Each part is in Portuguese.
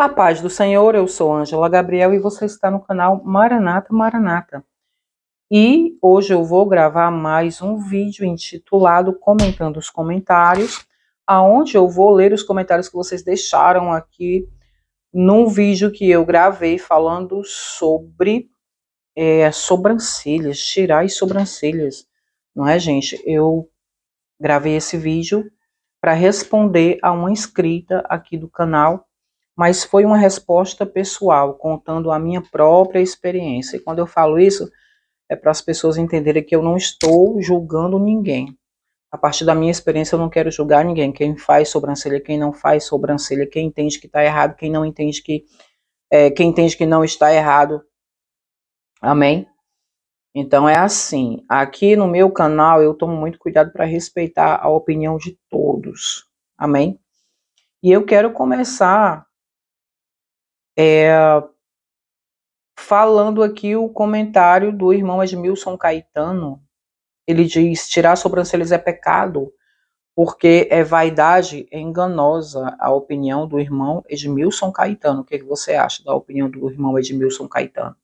A paz do Senhor, eu sou Ângela Gabriel e você está no canal Maranata Maranata. E hoje eu vou gravar mais um vídeo intitulado Comentando os Comentários, aonde eu vou ler os comentários que vocês deixaram aqui num vídeo que eu gravei falando sobre é, sobrancelhas, tirar as sobrancelhas, não é, gente? Eu gravei esse vídeo para responder a uma inscrita aqui do canal mas foi uma resposta pessoal, contando a minha própria experiência. E quando eu falo isso, é para as pessoas entenderem que eu não estou julgando ninguém. A partir da minha experiência, eu não quero julgar ninguém. Quem faz sobrancelha, quem não faz sobrancelha, quem entende que está errado, quem não entende que é, quem entende que não está errado. Amém? Então é assim. Aqui no meu canal eu tomo muito cuidado para respeitar a opinião de todos. Amém? E eu quero começar é, falando aqui o comentário do irmão Edmilson Caetano, ele diz: tirar sobrancelhas é pecado, porque é vaidade é enganosa. A opinião do irmão Edmilson Caetano. O que, é que você acha da opinião do irmão Edmilson Caetano?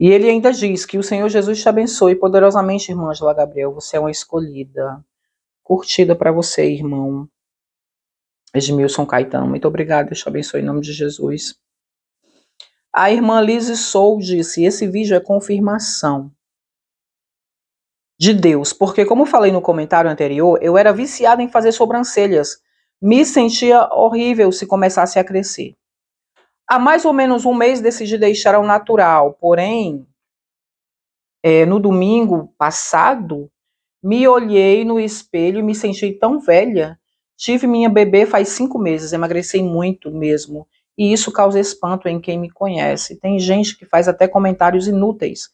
E ele ainda diz que o Senhor Jesus te abençoe poderosamente, irmã Angela Gabriel. Você é uma escolhida. Curtida para você, irmão. Edmilson Caetano, muito obrigado, Deus te abençoe em nome de Jesus. A irmã Liz Sou disse: esse vídeo é confirmação de Deus, porque, como falei no comentário anterior, eu era viciada em fazer sobrancelhas. Me sentia horrível se começasse a crescer. Há mais ou menos um mês decidi deixar ao natural, porém, é, no domingo passado, me olhei no espelho e me senti tão velha Tive minha bebê faz cinco meses, emagreci muito mesmo. E isso causa espanto em quem me conhece. Tem gente que faz até comentários inúteis.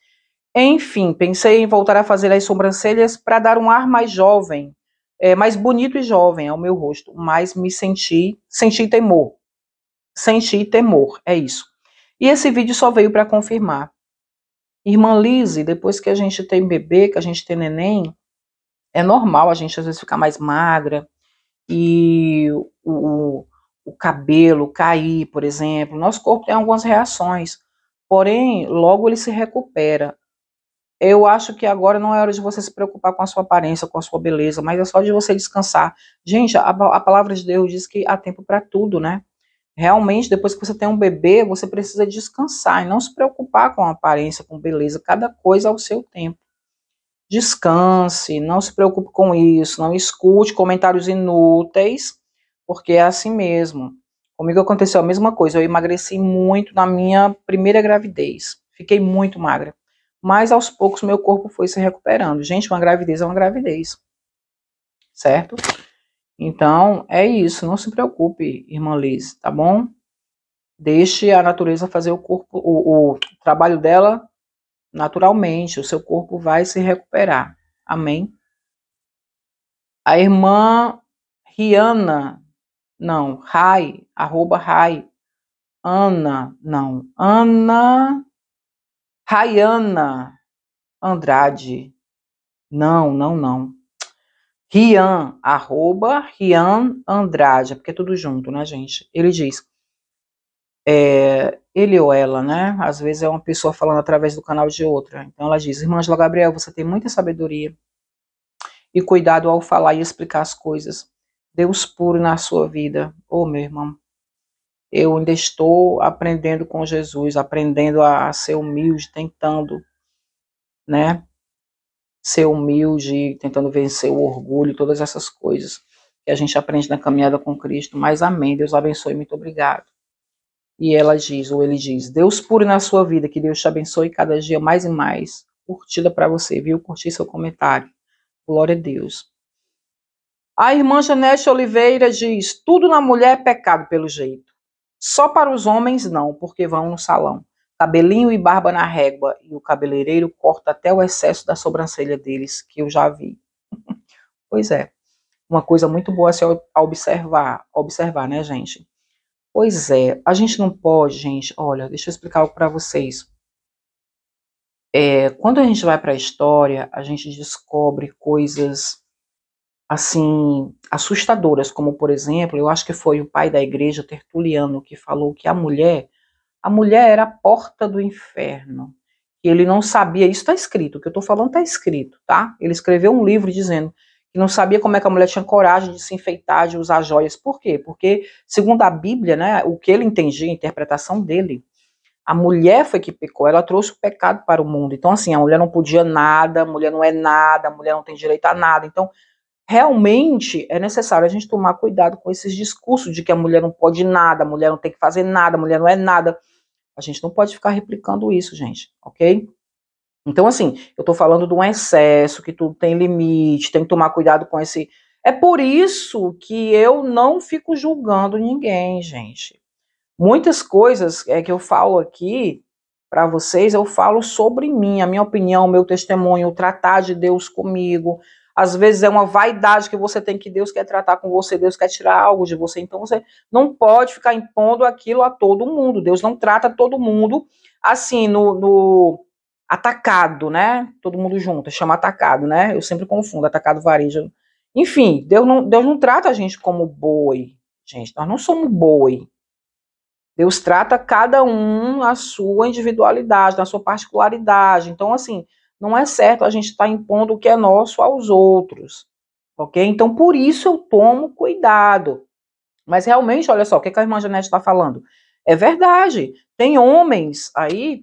Enfim, pensei em voltar a fazer as sobrancelhas para dar um ar mais jovem, é, mais bonito e jovem ao meu rosto, mas me senti, senti temor. Senti temor, é isso. E esse vídeo só veio para confirmar. Irmã Lise, depois que a gente tem bebê, que a gente tem neném, é normal a gente às vezes ficar mais magra, e o, o cabelo cair, por exemplo, nosso corpo tem algumas reações, porém, logo ele se recupera. Eu acho que agora não é hora de você se preocupar com a sua aparência, com a sua beleza, mas é só de você descansar. Gente, a, a palavra de Deus diz que há tempo para tudo, né? Realmente, depois que você tem um bebê, você precisa descansar e não se preocupar com a aparência, com beleza, cada coisa ao seu tempo. Descanse, não se preocupe com isso, não escute comentários inúteis, porque é assim mesmo. Comigo aconteceu a mesma coisa, eu emagreci muito na minha primeira gravidez, fiquei muito magra, mas aos poucos meu corpo foi se recuperando. Gente, uma gravidez é uma gravidez, certo? Então é isso, não se preocupe, irmã Liz, tá bom? Deixe a natureza fazer o corpo, o, o trabalho dela naturalmente, o seu corpo vai se recuperar. Amém? A irmã Rihanna, não, Rai, arroba Rai, Ana, não, Ana, Rayana Andrade, não, não, não. Rian, arroba Rian Andrade, é porque é tudo junto, né, gente? Ele diz, é, ele ou ela, né? Às vezes é uma pessoa falando através do canal de outra. Então ela diz: Irmã Angela Gabriel, você tem muita sabedoria e cuidado ao falar e explicar as coisas. Deus puro na sua vida. Ô oh, meu irmão, eu ainda estou aprendendo com Jesus, aprendendo a, a ser humilde, tentando, né? Ser humilde, tentando vencer o orgulho, todas essas coisas que a gente aprende na caminhada com Cristo. Mas amém. Deus abençoe. Muito obrigado. E ela diz, ou ele diz, Deus pure na sua vida, que Deus te abençoe cada dia mais e mais. Curtida para você, viu? Curti seu comentário. Glória a Deus. A irmã Janete Oliveira diz: tudo na mulher é pecado pelo jeito. Só para os homens não, porque vão no salão. Cabelinho e barba na régua, e o cabeleireiro corta até o excesso da sobrancelha deles, que eu já vi. pois é. Uma coisa muito boa a se observar, observar, né, gente? Pois é, a gente não pode, gente. Olha, deixa eu explicar algo para vocês. É, quando a gente vai para a história, a gente descobre coisas assim assustadoras, como por exemplo, eu acho que foi o pai da igreja Tertuliano que falou que a mulher, a mulher era a porta do inferno. E ele não sabia, isso está escrito, o que eu estou falando está escrito, tá? Ele escreveu um livro dizendo que não sabia como é que a mulher tinha coragem de se enfeitar, de usar joias. Por quê? Porque, segundo a Bíblia, né, o que ele entendia, a interpretação dele, a mulher foi que pecou, ela trouxe o pecado para o mundo. Então, assim, a mulher não podia nada, a mulher não é nada, a mulher não tem direito a nada. Então, realmente é necessário a gente tomar cuidado com esses discursos de que a mulher não pode nada, a mulher não tem que fazer nada, a mulher não é nada. A gente não pode ficar replicando isso, gente, ok? Então, assim, eu estou falando de um excesso, que tudo tem limite, tem que tomar cuidado com esse. É por isso que eu não fico julgando ninguém, gente. Muitas coisas é, que eu falo aqui para vocês, eu falo sobre mim, a minha opinião, o meu testemunho, o tratar de Deus comigo. Às vezes é uma vaidade que você tem que Deus quer tratar com você, Deus quer tirar algo de você. Então você não pode ficar impondo aquilo a todo mundo. Deus não trata todo mundo assim no, no atacado, né? Todo mundo junto, chama atacado, né? Eu sempre confundo, atacado varejo. Enfim, Deus não, Deus não trata a gente como boi, gente. Nós não somos boi. Deus trata cada um na sua individualidade, na sua particularidade. Então, assim, não é certo a gente estar tá impondo o que é nosso aos outros, ok? Então, por isso eu tomo cuidado. Mas realmente, olha só, o que, que a irmã Janete está falando? É verdade. Tem homens aí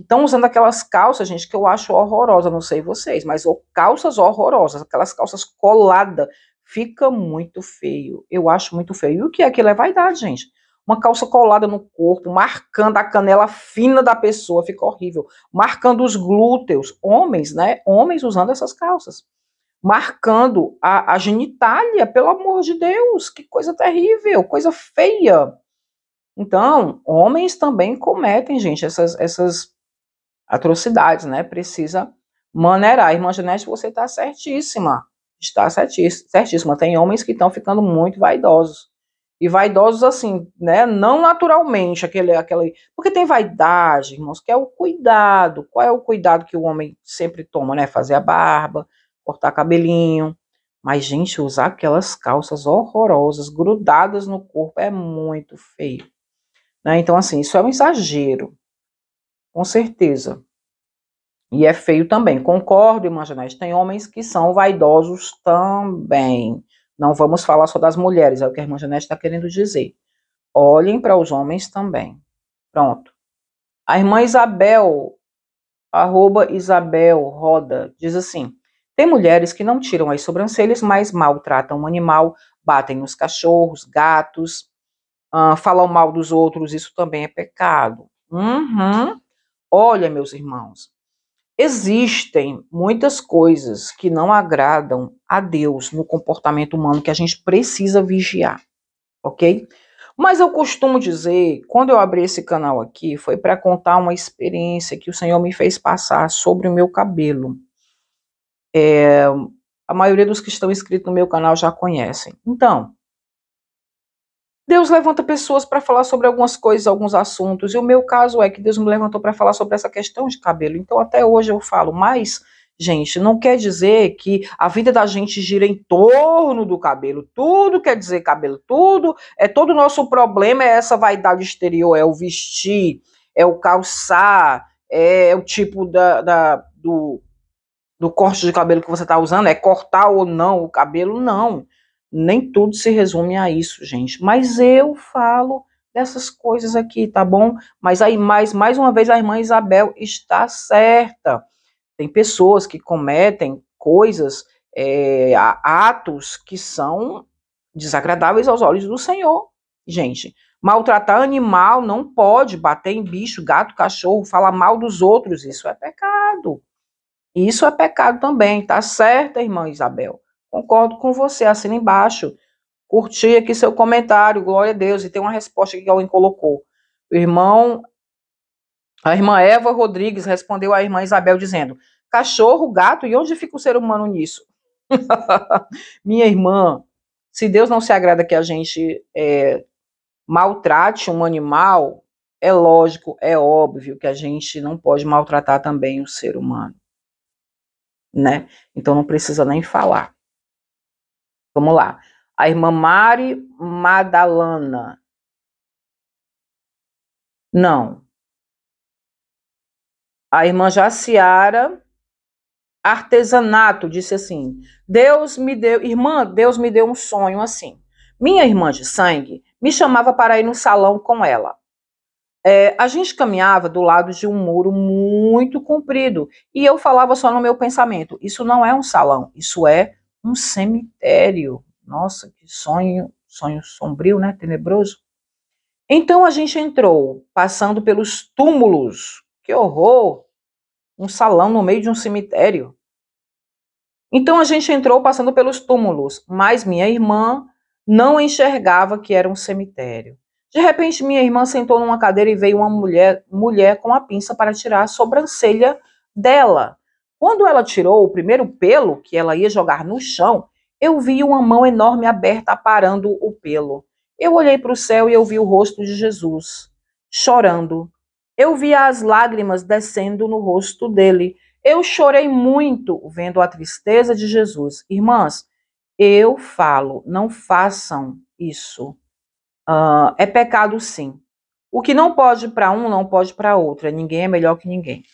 Estão usando aquelas calças, gente, que eu acho horrorosa, não sei vocês, mas ou calças horrorosas, aquelas calças coladas, fica muito feio. Eu acho muito feio. E o que é aquilo? É vaidade, gente. Uma calça colada no corpo, marcando a canela fina da pessoa, fica horrível. Marcando os glúteos. Homens, né? Homens usando essas calças. Marcando a, a genitália, pelo amor de Deus, que coisa terrível, coisa feia. Então, homens também cometem, gente, essas, essas atrocidades, né? Precisa maneirar. Irmã Janete, você está certíssima. Está certíssima. Tem homens que estão ficando muito vaidosos. E vaidosos assim, né? Não naturalmente, aquele, aquele. Porque tem vaidade, irmãos, que é o cuidado. Qual é o cuidado que o homem sempre toma, né? Fazer a barba, cortar cabelinho. Mas, gente, usar aquelas calças horrorosas, grudadas no corpo, é muito feio. Né? Então, assim, isso é um exagero. Com certeza. E é feio também. Concordo, irmã Janete. Tem homens que são vaidosos também. Não vamos falar só das mulheres, é o que a irmã Janete está querendo dizer. Olhem para os homens também. Pronto. A irmã Isabel, arroba Isabel Roda, diz assim: tem mulheres que não tiram as sobrancelhas, mas maltratam o animal, batem nos cachorros, gatos, uh, falam mal dos outros, isso também é pecado. Uhum. Olha, meus irmãos, existem muitas coisas que não agradam a Deus no comportamento humano que a gente precisa vigiar, ok? Mas eu costumo dizer, quando eu abri esse canal aqui, foi para contar uma experiência que o Senhor me fez passar sobre o meu cabelo. É, a maioria dos que estão inscritos no meu canal já conhecem. Então, Deus levanta pessoas para falar sobre algumas coisas, alguns assuntos. E o meu caso é que Deus me levantou para falar sobre essa questão de cabelo. Então até hoje eu falo, mas gente, não quer dizer que a vida da gente gira em torno do cabelo. Tudo quer dizer cabelo, tudo. É todo o nosso problema é essa vaidade exterior, é o vestir, é o calçar, é o tipo da, da do, do corte de cabelo que você está usando, é cortar ou não o cabelo, não nem tudo se resume a isso, gente. Mas eu falo dessas coisas aqui, tá bom? Mas aí, mais, mais uma vez, a irmã Isabel está certa. Tem pessoas que cometem coisas, é, atos que são desagradáveis aos olhos do Senhor, gente. Maltratar animal não pode, bater em bicho, gato, cachorro, falar mal dos outros, isso é pecado. Isso é pecado também, tá certa, irmã Isabel. Concordo com você, assina embaixo. Curti aqui seu comentário, glória a Deus. E tem uma resposta que alguém colocou. O irmão, a irmã Eva Rodrigues respondeu à irmã Isabel dizendo: cachorro, gato, e onde fica o ser humano nisso? Minha irmã, se Deus não se agrada que a gente é, maltrate um animal, é lógico, é óbvio que a gente não pode maltratar também o ser humano, né? Então não precisa nem falar. Vamos lá. A irmã Mari Madalana. Não. A irmã Jaciara Artesanato disse assim: Deus me deu, irmã, Deus me deu um sonho assim. Minha irmã de sangue me chamava para ir no salão com ela. É, a gente caminhava do lado de um muro muito comprido e eu falava só no meu pensamento: isso não é um salão, isso é um cemitério. Nossa, que sonho, sonho sombrio, né? Tenebroso. Então a gente entrou, passando pelos túmulos. Que horror! Um salão no meio de um cemitério. Então a gente entrou passando pelos túmulos, mas minha irmã não enxergava que era um cemitério. De repente, minha irmã sentou numa cadeira e veio uma mulher, mulher com a pinça para tirar a sobrancelha dela. Quando ela tirou o primeiro pelo que ela ia jogar no chão, eu vi uma mão enorme aberta aparando o pelo. Eu olhei para o céu e eu vi o rosto de Jesus, chorando. Eu vi as lágrimas descendo no rosto dele. Eu chorei muito vendo a tristeza de Jesus. Irmãs, eu falo, não façam isso. Uh, é pecado sim. O que não pode para um, não pode para outra. Ninguém é melhor que ninguém.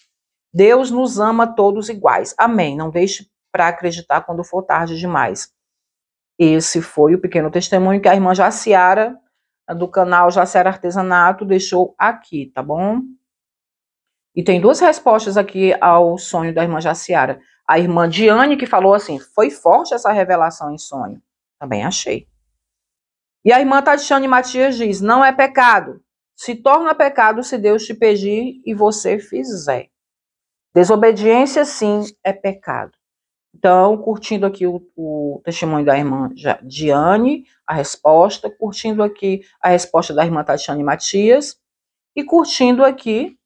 Deus nos ama todos iguais. Amém. Não deixe para acreditar quando for tarde demais. Esse foi o pequeno testemunho que a irmã Jaciara, do canal Jaciara Artesanato, deixou aqui, tá bom? E tem duas respostas aqui ao sonho da irmã Jaciara. A irmã Diane, que falou assim: foi forte essa revelação em sonho. Também achei. E a irmã Tatiane Matias diz: não é pecado. Se torna pecado se Deus te pedir e você fizer. Desobediência, sim, é pecado. Então, curtindo aqui o, o testemunho da irmã Diane, a resposta, curtindo aqui a resposta da irmã Tatiane Matias, e curtindo aqui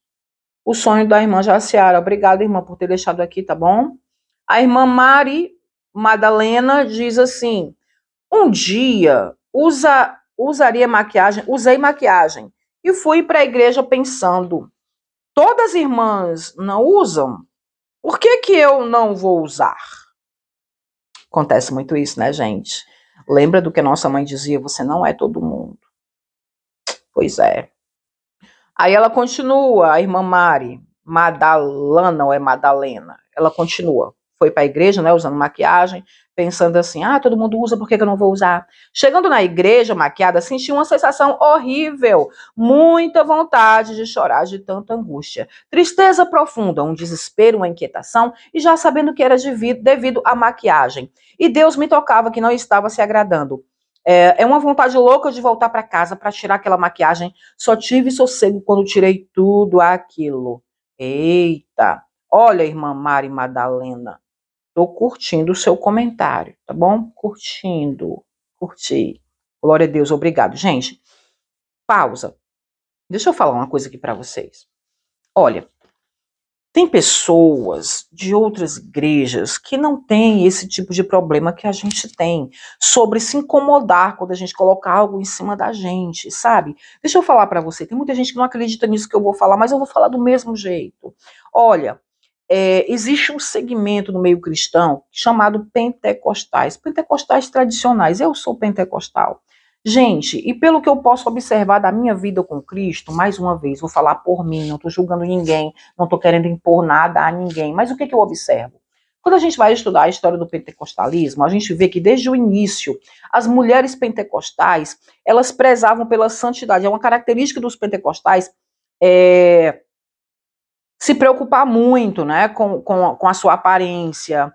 o sonho da irmã Jaciara. Obrigada, irmã, por ter deixado aqui, tá bom? A irmã Mari Madalena diz assim: um dia usa, usaria maquiagem, usei maquiagem e fui para a igreja pensando, todas as irmãs não usam, por que, que eu não vou usar? Acontece muito isso, né, gente? Lembra do que nossa mãe dizia: você não é todo mundo. Pois é. Aí ela continua, a irmã Mari, Madalana ou é Madalena? Ela continua. Foi para a igreja, né, usando maquiagem, pensando assim, ah, todo mundo usa, por que, eu não vou usar? Chegando na igreja maquiada, senti assim, uma sensação horrível, muita vontade de chorar de tanta angústia, tristeza profunda, um desespero, uma inquietação, e já sabendo que era devido, devido à maquiagem. E Deus me tocava que não estava se agradando. É, é uma vontade louca de voltar para casa para tirar aquela maquiagem. Só tive sossego quando tirei tudo aquilo. Eita! Olha, irmã Mari Madalena, Estou curtindo o seu comentário, tá bom? Curtindo, curti. Glória a Deus, obrigado. Gente, pausa. Deixa eu falar uma coisa aqui para vocês. Olha, tem pessoas de outras igrejas que não têm esse tipo de problema que a gente tem, sobre se incomodar quando a gente coloca algo em cima da gente, sabe? Deixa eu falar para você, tem muita gente que não acredita nisso que eu vou falar, mas eu vou falar do mesmo jeito. Olha, é, existe um segmento no meio cristão chamado pentecostais, pentecostais tradicionais. Eu sou pentecostal. Gente, e pelo que eu posso observar da minha vida com Cristo, mais uma vez, vou falar por mim, não estou julgando ninguém, não estou querendo impor nada a ninguém, mas o que, que eu observo? Quando a gente vai estudar a história do pentecostalismo, a gente vê que desde o início, as mulheres pentecostais, elas prezavam pela santidade. É uma característica dos pentecostais é, se preocupar muito né, com, com, com a sua aparência,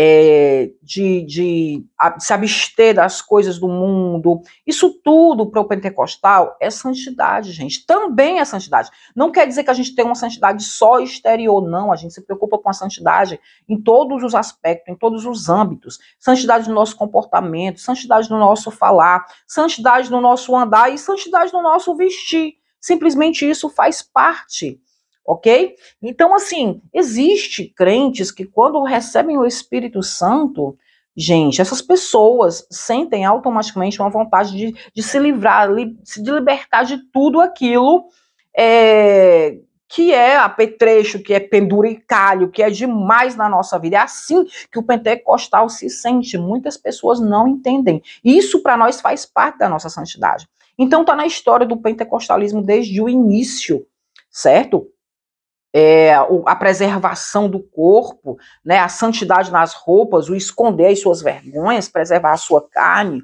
é, de, de, se abster das coisas do mundo. Isso tudo para o pentecostal é santidade, gente. Também é santidade. Não quer dizer que a gente tem uma santidade só exterior, não. A gente se preocupa com a santidade em todos os aspectos, em todos os âmbitos. Santidade no nosso comportamento, santidade no nosso falar, santidade no nosso andar e santidade no nosso vestir. Simplesmente isso faz parte ok? Então, assim, existe crentes que quando recebem o Espírito Santo, gente, essas pessoas sentem automaticamente uma vontade de, de se livrar, li, de libertar de tudo aquilo é, que é apetrecho, que é penduricalho, que é demais na nossa vida. É assim que o pentecostal se sente. Muitas pessoas não entendem. Isso para nós faz parte da nossa santidade. Então tá na história do pentecostalismo desde o início, certo? é, a preservação do corpo, né, a santidade nas roupas, o esconder as suas vergonhas, preservar a sua carne,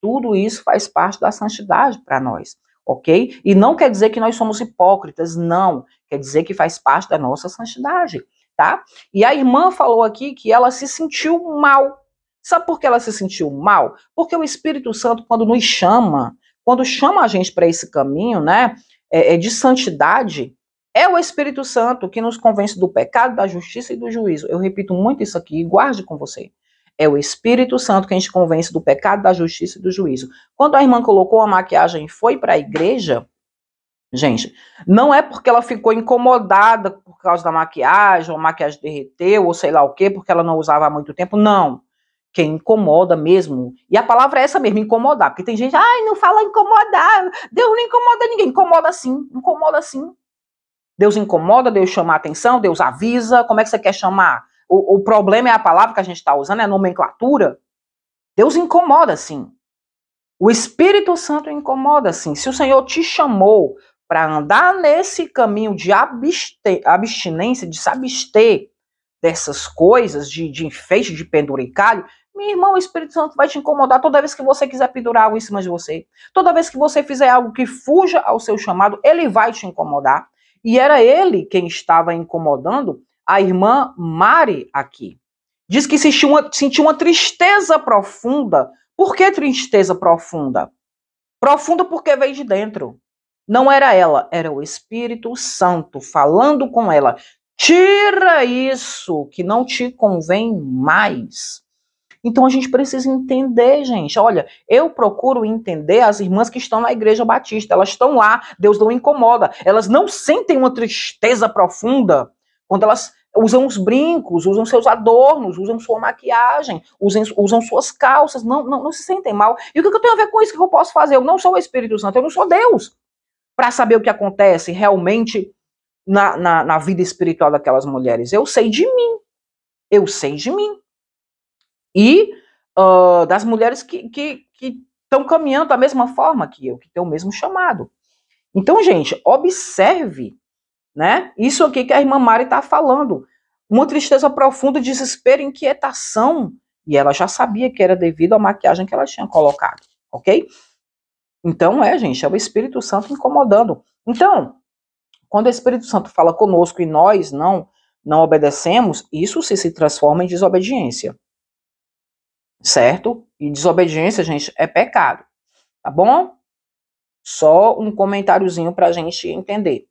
tudo isso faz parte da santidade para nós, ok? E não quer dizer que nós somos hipócritas, não. Quer dizer que faz parte da nossa santidade, tá? E a irmã falou aqui que ela se sentiu mal. Sabe por que ela se sentiu mal? Porque o Espírito Santo, quando nos chama, quando chama a gente para esse caminho, né, é, é de santidade, é o Espírito Santo que nos convence do pecado, da justiça e do juízo. Eu repito muito isso aqui e guarde com você. É o Espírito Santo que a gente convence do pecado, da justiça e do juízo. Quando a irmã colocou a maquiagem e foi para a igreja, gente, não é porque ela ficou incomodada por causa da maquiagem, ou a maquiagem derreteu, ou sei lá o quê, porque ela não usava há muito tempo, não. Quem incomoda mesmo. E a palavra é essa mesmo, incomodar. Porque tem gente, ai, não fala incomodar. Deus não incomoda ninguém. Incomoda sim, incomoda sim. Deus incomoda, Deus chama a atenção, Deus avisa. Como é que você quer chamar? O, o problema é a palavra que a gente está usando, é a nomenclatura. Deus incomoda, sim. O Espírito Santo incomoda, sim. Se o Senhor te chamou para andar nesse caminho de abster, abstinência, de se abster dessas coisas, de, de enfeite, de penduricalho, meu irmão, o Espírito Santo vai te incomodar toda vez que você quiser pendurar algo em cima de você. Toda vez que você fizer algo que fuja ao seu chamado, ele vai te incomodar. E era ele quem estava incomodando a irmã Mari aqui. Diz que sentiu uma, sentiu uma tristeza profunda. Por que tristeza profunda? Profunda porque veio de dentro. Não era ela, era o Espírito Santo falando com ela. Tira isso que não te convém mais. Então a gente precisa entender, gente. Olha, eu procuro entender as irmãs que estão na igreja batista. Elas estão lá, Deus não incomoda. Elas não sentem uma tristeza profunda quando elas usam os brincos, usam seus adornos, usam sua maquiagem, usam, usam suas calças, não, não, não se sentem mal. E o que, eu tenho a ver com isso que eu posso fazer? Eu não sou o Espírito Santo, eu não sou Deus para saber o que acontece realmente na, na, na vida espiritual daquelas mulheres. Eu sei de mim. Eu sei de mim e uh, das mulheres que estão caminhando da mesma forma que eu, que tem o mesmo chamado. Então, gente, observe, né? Isso aqui que a irmã Mari está falando. Uma tristeza profunda, desespero, inquietação. E ela já sabia que era devido à maquiagem que ela tinha colocado, ok? Então, é, gente, é o Espírito Santo incomodando. Então, quando o Espírito Santo fala conosco e nós não não obedecemos, isso se, se transforma em desobediência certo? E desobediência, gente, é pecado, tá bom? Só um comentáriozinho para a gente entender.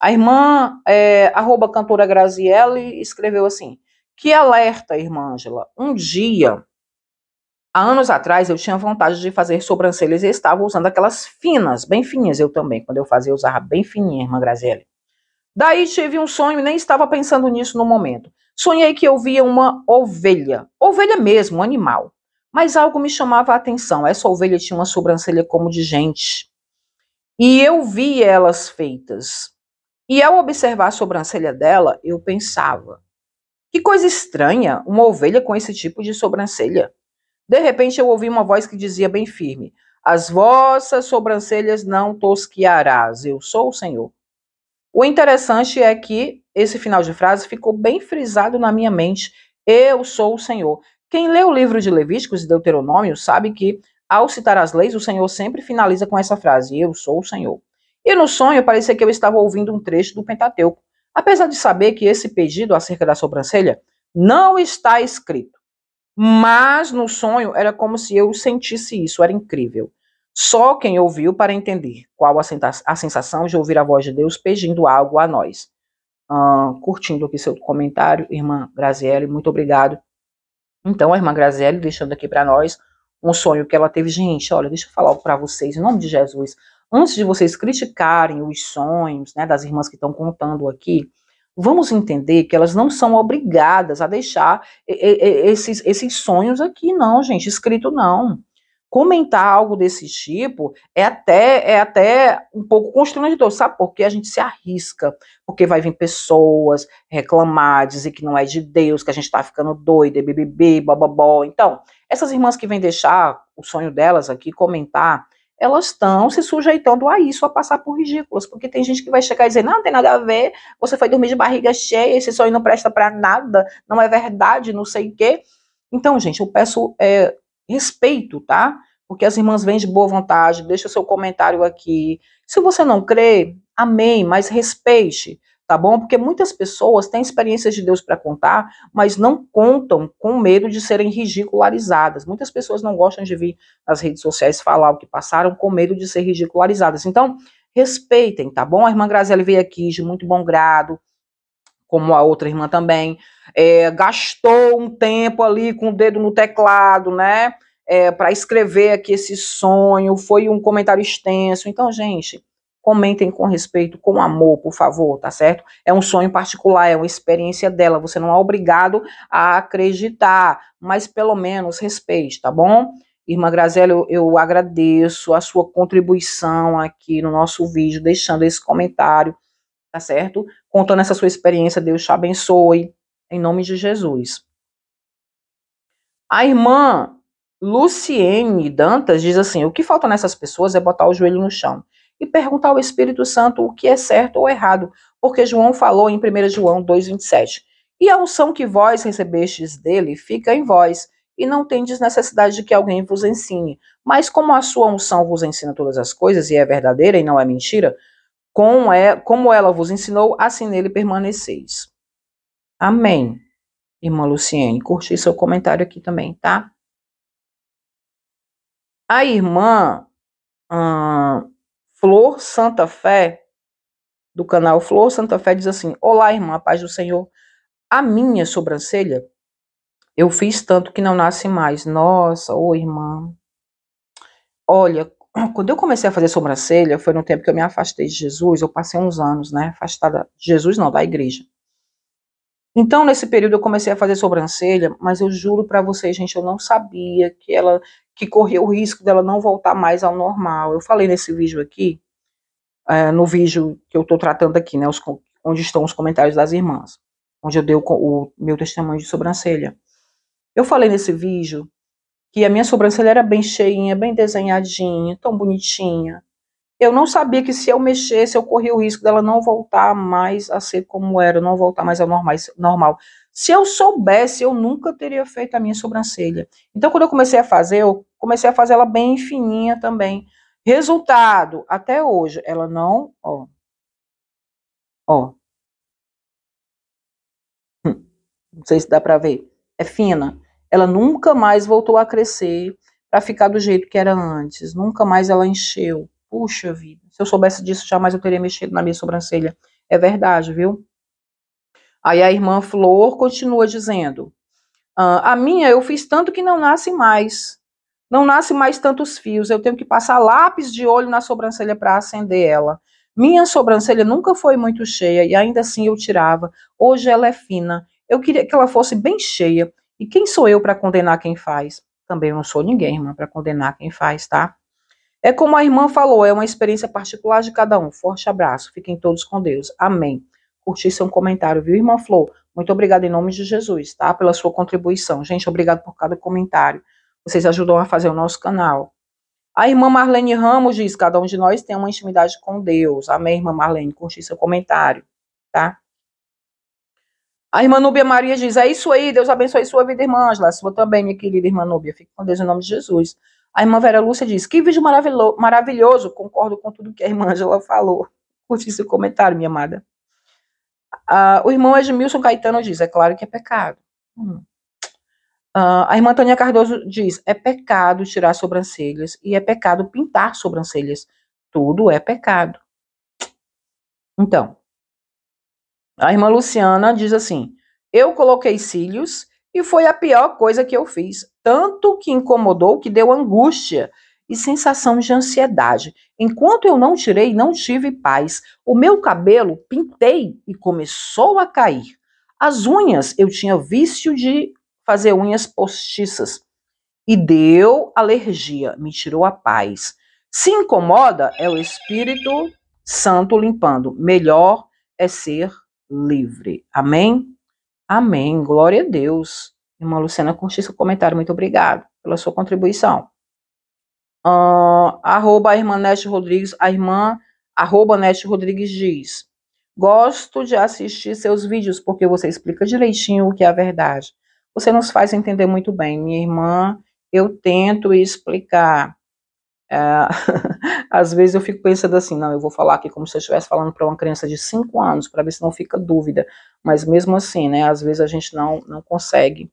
A irmã, é, arroba cantora Graziele, escreveu assim, que alerta, irmã Ângela, um dia, há anos atrás, eu tinha vontade de fazer sobrancelhas e estava usando aquelas finas, bem fininhas, eu também, quando eu fazia, eu usava bem fininha, irmã Graziele. Daí tive um sonho e nem estava pensando nisso no momento. Sonhei que eu via uma ovelha, ovelha mesmo, um animal. Mas algo me chamava a atenção. Essa ovelha tinha uma sobrancelha como de gente. E eu vi elas feitas. E ao observar a sobrancelha dela, eu pensava: que coisa estranha, uma ovelha com esse tipo de sobrancelha. De repente eu ouvi uma voz que dizia bem firme: As vossas sobrancelhas não tosquiarás, eu sou o Senhor. O interessante é que esse final de frase ficou bem frisado na minha mente. Eu sou o Senhor. Quem lê o livro de Levíticos e Deuteronômio sabe que, ao citar as leis, o Senhor sempre finaliza com essa frase: Eu sou o Senhor. E no sonho parecia que eu estava ouvindo um trecho do Pentateuco, apesar de saber que esse pedido acerca da sobrancelha não está escrito. Mas no sonho era como se eu sentisse isso, era incrível. Só quem ouviu para entender qual a sensação de ouvir a voz de Deus pedindo algo a nós uh, curtindo aqui seu comentário, irmã Graziele, muito obrigado. Então, a irmã Graziele deixando aqui para nós um sonho que ela teve. Gente, olha, deixa eu falar para vocês, em nome de Jesus, antes de vocês criticarem os sonhos né, das irmãs que estão contando aqui, vamos entender que elas não são obrigadas a deixar esses, esses sonhos aqui, não, gente, escrito não comentar algo desse tipo é até, é até um pouco constrangedor, sabe? Porque a gente se arrisca, porque vai vir pessoas reclamar, dizer que não é de Deus, que a gente tá ficando doida, BBB, bababó. Então, essas irmãs que vêm deixar o sonho delas aqui comentar, elas estão se sujeitando a isso, a passar por ridículas, porque tem gente que vai chegar e dizer, não, não tem nada a ver, você foi dormir de barriga cheia, esse sonho não presta para nada, não é verdade, não sei o quê. Então, gente, eu peço é, respeito, tá? Porque as irmãs vêm de boa vontade, deixa o seu comentário aqui. Se você não crê, amém, mas respeite, tá bom? Porque muitas pessoas têm experiências de Deus para contar, mas não contam com medo de serem ridicularizadas. Muitas pessoas não gostam de vir nas redes sociais falar o que passaram com medo de ser ridicularizadas. Então, respeitem, tá bom? A irmã Graziela veio aqui de muito bom grado como a outra irmã também, é, gastou um tempo ali com o dedo no teclado, né? É, para escrever aqui esse sonho, foi um comentário extenso. Então, gente, comentem com respeito, com amor, por favor, tá certo? É um sonho particular, é uma experiência dela, você não é obrigado a acreditar, mas pelo menos respeite, tá bom? Irmã Grazela, eu, eu agradeço a sua contribuição aqui no nosso vídeo, deixando esse comentário tá certo? Contando essa sua experiência, Deus te abençoe, em nome de Jesus. A irmã Luciene Dantas diz assim: o que falta nessas pessoas é botar o joelho no chão e perguntar ao Espírito Santo o que é certo ou errado, porque João falou em 1 João 2,27. E a unção que vós recebestes dele fica em vós, e não tendes necessidade de que alguém vos ensine. Mas como a sua unção vos ensina todas as coisas, e é verdadeira e não é mentira, como, é, como ela vos ensinou, assim nele permaneceis. Amém. Irmã Luciene, curti seu comentário aqui também, tá? A irmã hum, Flor Santa Fé, do canal Flor Santa Fé, diz assim: Olá, irmã, paz do Senhor. A minha sobrancelha eu fiz tanto que não nasce mais. Nossa, ô irmã. Olha, quando eu comecei a fazer sobrancelha, foi no tempo que eu me afastei de Jesus, eu passei uns anos, né, afastada de Jesus não, da igreja. Então, nesse período eu comecei a fazer sobrancelha, mas eu juro para vocês, gente, eu não sabia que ela que corria o risco dela não voltar mais ao normal. Eu falei nesse vídeo aqui, é, no vídeo que eu tô tratando aqui, né, os, onde estão os comentários das irmãs, onde eu dei o, o meu testemunho de sobrancelha. Eu falei nesse vídeo que a minha sobrancelha era bem cheinha, bem desenhadinha, tão bonitinha. Eu não sabia que se eu mexesse, eu corria o risco dela não voltar mais a ser como era, não voltar mais ao normal. Se eu soubesse, eu nunca teria feito a minha sobrancelha. Então, quando eu comecei a fazer, eu comecei a fazer ela bem fininha também. Resultado, até hoje, ela não, ó, ó. Hum. Não sei se dá para ver. É fina ela nunca mais voltou a crescer para ficar do jeito que era antes, nunca mais ela encheu. Puxa vida, se eu soubesse disso, jamais eu teria mexido na minha sobrancelha. É verdade, viu? Aí a irmã Flor continua dizendo: ah, A minha eu fiz tanto que não nasce mais. Não nasce mais tantos fios. Eu tenho que passar lápis de olho na sobrancelha para acender ela. Minha sobrancelha nunca foi muito cheia e ainda assim eu tirava. Hoje ela é fina. Eu queria que ela fosse bem cheia. E quem sou eu para condenar quem faz? Também não sou ninguém, irmã, para condenar quem faz, tá? É como a irmã falou, é uma experiência particular de cada um. Forte abraço, fiquem todos com Deus. Amém. Curti seu comentário, viu, irmã Flor? Muito obrigada em nome de Jesus, tá? Pela sua contribuição. Gente, obrigado por cada comentário. Vocês ajudam a fazer o nosso canal. A irmã Marlene Ramos diz: cada um de nós tem uma intimidade com Deus. Amém, irmã Marlene? Curti seu comentário, tá? A irmã Núbia Maria diz: É isso aí, Deus abençoe sua vida, irmã Angela. Sua também, minha querida irmã Núbia. Fique com Deus em nome de Jesus. A irmã Vera Lúcia diz: Que vídeo maravilhoso, maravilhoso. Concordo com tudo que a irmã Angela falou. Curte seu comentário, minha amada. o irmão Edmilson Caetano diz: É claro que é pecado. Hum. a irmã Tânia Cardoso diz: É pecado tirar sobrancelhas e é pecado pintar sobrancelhas. Tudo é pecado. Então, a irmã Luciana diz assim: Eu coloquei cílios e foi a pior coisa que eu fiz, tanto que incomodou que deu angústia e sensação de ansiedade. Enquanto eu não tirei, não tive paz. O meu cabelo pintei e começou a cair. As unhas, eu tinha vício de fazer unhas postiças e deu alergia, me tirou a paz. Se incomoda, é o Espírito Santo limpando. Melhor é ser livre. Amém? Amém. Glória a Deus. Irmã Luciana, curte seu comentário. Muito obrigado pela sua contribuição. Uh, arroba a irmã Neste Rodrigues, a irmã, arroba Neste Rodrigues diz, gosto de assistir seus vídeos porque você explica direitinho o que é a verdade. Você nos faz entender muito bem. Minha irmã, eu tento explicar é, às vezes eu fico pensando assim, não, eu vou falar aqui como se eu estivesse falando para uma criança de 5 anos, para ver se não fica dúvida. Mas mesmo assim, né, às vezes a gente não, não consegue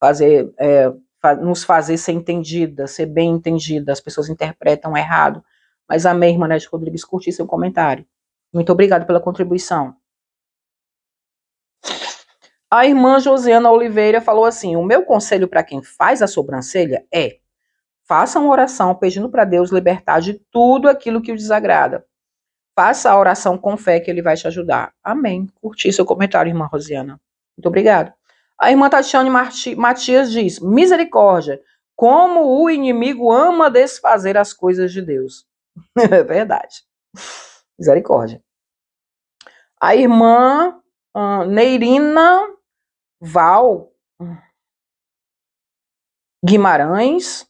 fazer, é, fa nos fazer ser entendida, ser bem entendida, as pessoas interpretam errado. Mas amei, Irmanete Rodrigues, curti seu comentário. Muito obrigado pela contribuição. A irmã Josiana Oliveira falou assim: o meu conselho para quem faz a sobrancelha é Faça uma oração pedindo para Deus libertar de tudo aquilo que o desagrada. Faça a oração com fé que ele vai te ajudar. Amém. Curti seu comentário, irmã Rosiana. Muito obrigado. A irmã Tatiane Matias diz: Misericórdia, como o inimigo ama desfazer as coisas de Deus. é verdade. Misericórdia. A irmã uh, Neirina Val Guimarães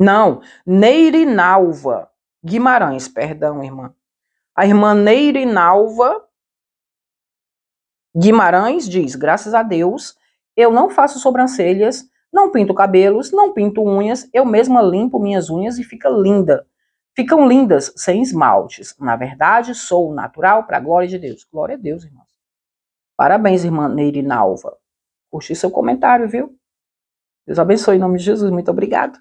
não, Neirinalva Guimarães, perdão, irmã. A irmã Neirinalva Guimarães diz: graças a Deus, eu não faço sobrancelhas, não pinto cabelos, não pinto unhas, eu mesma limpo minhas unhas e fica linda. Ficam lindas sem esmaltes. Na verdade, sou natural para a glória de Deus. Glória a Deus, irmã. Parabéns, irmã Neirinalva. Curti seu comentário, viu? Deus abençoe em nome de Jesus. Muito obrigado.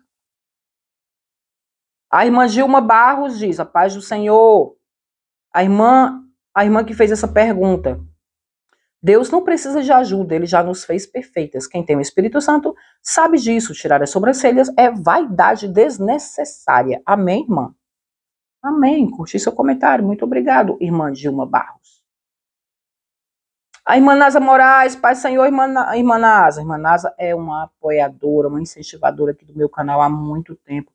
A irmã Gilma Barros diz: A paz do Senhor. A irmã, a irmã que fez essa pergunta. Deus não precisa de ajuda, ele já nos fez perfeitas. Quem tem o Espírito Santo sabe disso. Tirar as sobrancelhas é vaidade desnecessária. Amém, irmã? Amém. Curti seu comentário. Muito obrigado, irmã Gilma Barros. A irmã Nasa Moraes, Pai Senhor, irmã, irmã Nasa. Irmã Nasa é uma apoiadora, uma incentivadora aqui do meu canal há muito tempo.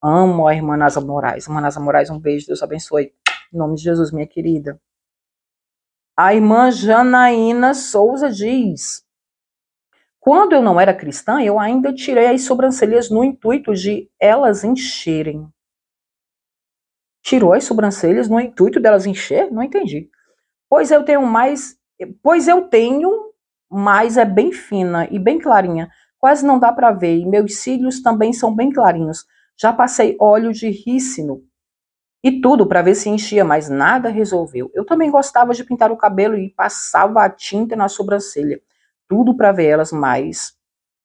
Amo a irmã Nasa Moraes. Irmã Nasa Moraes, um beijo, Deus abençoe. Em nome de Jesus, minha querida. A irmã Janaína Souza diz: Quando eu não era cristã, eu ainda tirei as sobrancelhas no intuito de elas encherem. Tirou as sobrancelhas no intuito delas encher? Não entendi. Pois eu tenho mais, pois eu tenho, mas é bem fina e bem clarinha. Quase não dá para ver. E meus cílios também são bem clarinhos já passei óleo de rícino e tudo para ver se enchia, mas nada resolveu. Eu também gostava de pintar o cabelo e passava a tinta na sobrancelha, tudo para ver elas mais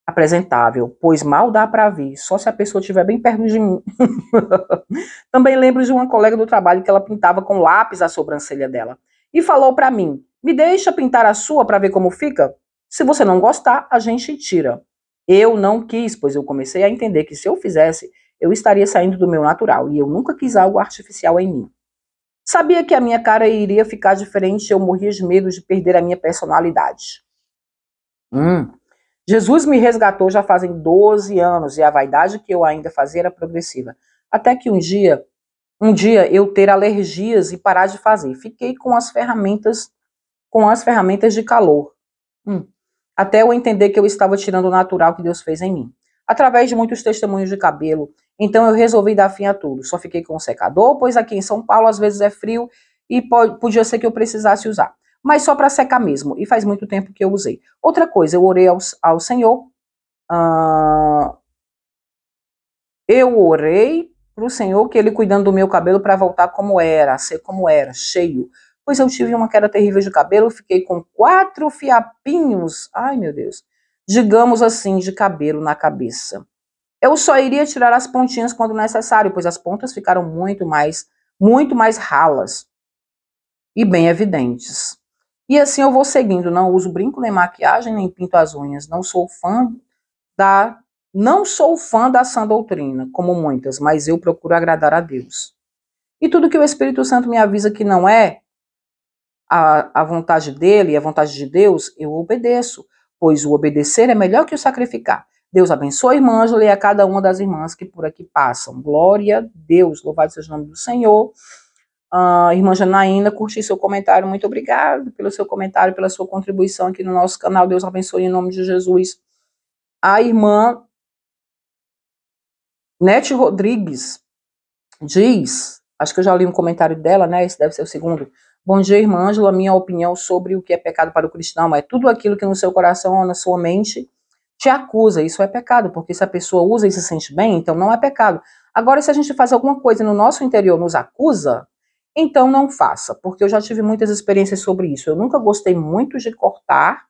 apresentável, pois mal dá para ver, só se a pessoa estiver bem perto de mim. também lembro de uma colega do trabalho que ela pintava com lápis a sobrancelha dela e falou para mim: "Me deixa pintar a sua para ver como fica? Se você não gostar, a gente tira." Eu não quis, pois eu comecei a entender que se eu fizesse, eu estaria saindo do meu natural e eu nunca quis algo artificial em mim. Sabia que a minha cara iria ficar diferente e eu morria de medo de perder a minha personalidade. Hum. Jesus me resgatou já fazem 12 anos e a vaidade que eu ainda fazia era progressiva. Até que um dia, um dia eu ter alergias e parar de fazer. Fiquei com as ferramentas, com as ferramentas de calor. Hum. Até eu entender que eu estava tirando o natural que Deus fez em mim. Através de muitos testemunhos de cabelo, então eu resolvi dar fim a tudo. Só fiquei com o secador, pois aqui em São Paulo às vezes é frio e pode, podia ser que eu precisasse usar. Mas só para secar mesmo, e faz muito tempo que eu usei. Outra coisa, eu orei ao, ao Senhor. Uh, eu orei para o Senhor que Ele cuidando do meu cabelo para voltar como era, ser como era, cheio. Pois eu tive uma queda terrível de cabelo, fiquei com quatro fiapinhos, ai meu Deus, digamos assim, de cabelo na cabeça. Eu só iria tirar as pontinhas quando necessário, pois as pontas ficaram muito mais, muito mais ralas e bem evidentes. E assim eu vou seguindo, não uso brinco nem maquiagem, nem pinto as unhas, não sou fã da não sou fã da sã doutrina, como muitas, mas eu procuro agradar a Deus. E tudo que o Espírito Santo me avisa que não é a, a vontade dele, a vontade de Deus, eu obedeço, pois o obedecer é melhor que o sacrificar. Deus abençoe, irmã Ângela, e a cada uma das irmãs que por aqui passam. Glória a Deus, louvado seja o nome do Senhor. Uh, irmã Janaína, curti seu comentário, muito obrigado pelo seu comentário, pela sua contribuição aqui no nosso canal. Deus abençoe em nome de Jesus. A irmã Nete Rodrigues diz, acho que eu já li um comentário dela, né? Esse deve ser o segundo. Bom dia, irmã Ângela. Minha opinião sobre o que é pecado para o cristão é tudo aquilo que no seu coração ou na sua mente te acusa. Isso é pecado, porque se a pessoa usa e se sente bem, então não é pecado. Agora, se a gente faz alguma coisa no nosso interior nos acusa, então não faça, porque eu já tive muitas experiências sobre isso. Eu nunca gostei muito de cortar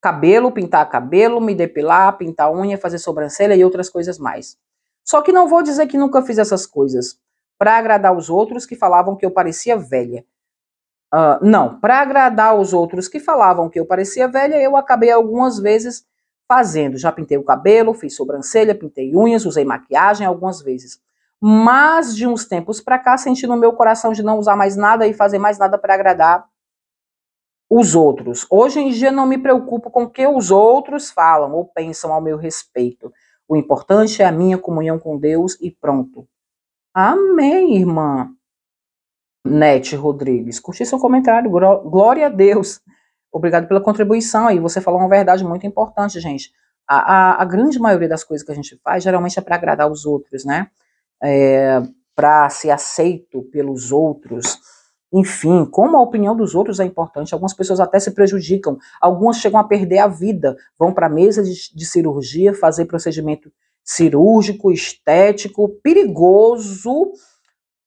cabelo, pintar cabelo, me depilar, pintar unha, fazer sobrancelha e outras coisas mais. Só que não vou dizer que nunca fiz essas coisas para agradar os outros que falavam que eu parecia velha. Uh, não, para agradar os outros que falavam que eu parecia velha, eu acabei algumas vezes fazendo. Já pintei o cabelo, fiz sobrancelha, pintei unhas, usei maquiagem algumas vezes. Mas de uns tempos para cá, senti no meu coração de não usar mais nada e fazer mais nada para agradar os outros. Hoje em dia não me preocupo com o que os outros falam ou pensam ao meu respeito. O importante é a minha comunhão com Deus e pronto. Amém, irmã. Net Rodrigues. Curti seu comentário, glória a Deus. Obrigado pela contribuição aí. Você falou uma verdade muito importante, gente. A, a, a grande maioria das coisas que a gente faz geralmente é para agradar os outros, né? É, para ser aceito pelos outros. Enfim, como a opinião dos outros é importante, algumas pessoas até se prejudicam, algumas chegam a perder a vida, vão para a mesa de, de cirurgia fazer procedimento cirúrgico, estético, perigoso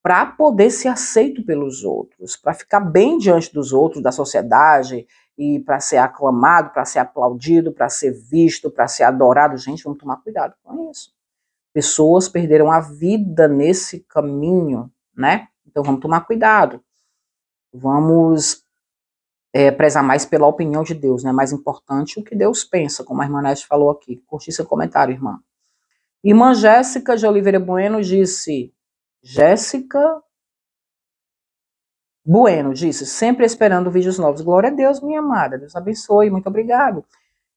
para poder ser aceito pelos outros, para ficar bem diante dos outros, da sociedade, e para ser aclamado, para ser aplaudido, para ser visto, para ser adorado. Gente, vamos tomar cuidado com isso. Pessoas perderam a vida nesse caminho, né? Então vamos tomar cuidado. Vamos é, prezar mais pela opinião de Deus, né? Mais importante o que Deus pensa, como a irmã Neste falou aqui. Curti seu comentário, irmã. Irmã Jéssica de Oliveira Bueno disse: Jéssica Bueno disse, sempre esperando vídeos novos. Glória a Deus, minha amada. Deus abençoe, muito obrigado.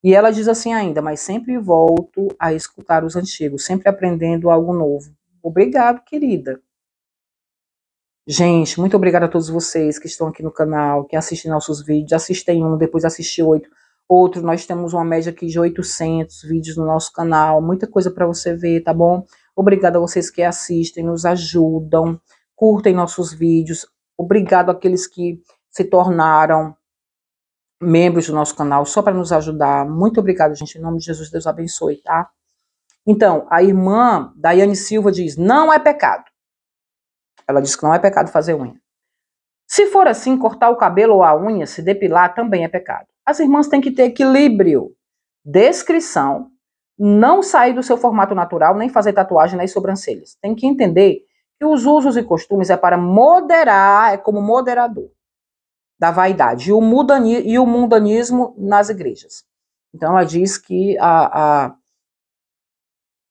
E ela diz assim ainda, mas sempre volto a escutar os antigos, sempre aprendendo algo novo. Obrigado, querida. Gente, muito obrigada a todos vocês que estão aqui no canal, que assistem nossos vídeos. Assistem um, depois assistem oito. Outro, nós temos uma média aqui de 800 vídeos no nosso canal. Muita coisa para você ver, tá bom? Obrigado a vocês que assistem, nos ajudam, curtem nossos vídeos. Obrigado àqueles que se tornaram membros do nosso canal só para nos ajudar. Muito obrigado, gente. Em nome de Jesus, Deus abençoe, tá? Então, a irmã Daiane Silva diz: não é pecado. Ela diz que não é pecado fazer unha. Se for assim, cortar o cabelo ou a unha, se depilar também é pecado. As irmãs têm que ter equilíbrio, descrição não sair do seu formato natural, nem fazer tatuagem nas sobrancelhas. Tem que entender que os usos e costumes é para moderar, é como moderador da vaidade e o, mudani, e o mundanismo nas igrejas. Então ela diz que a, a,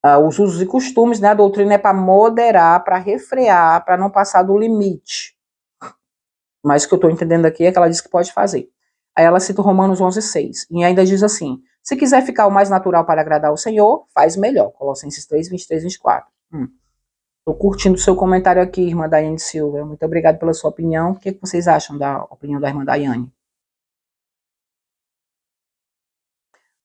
a, os usos e costumes, né, a doutrina é para moderar, para refrear, para não passar do limite. Mas o que eu estou entendendo aqui é que ela diz que pode fazer. Aí ela cita Romanos 11, 6, e ainda diz assim, se quiser ficar o mais natural para agradar ao Senhor, faz melhor. Colossenses 3, 23, 24. Hum. curtindo o seu comentário aqui, irmã Daiane Silva. Muito obrigado pela sua opinião. O que, é que vocês acham da opinião da irmã Daiane?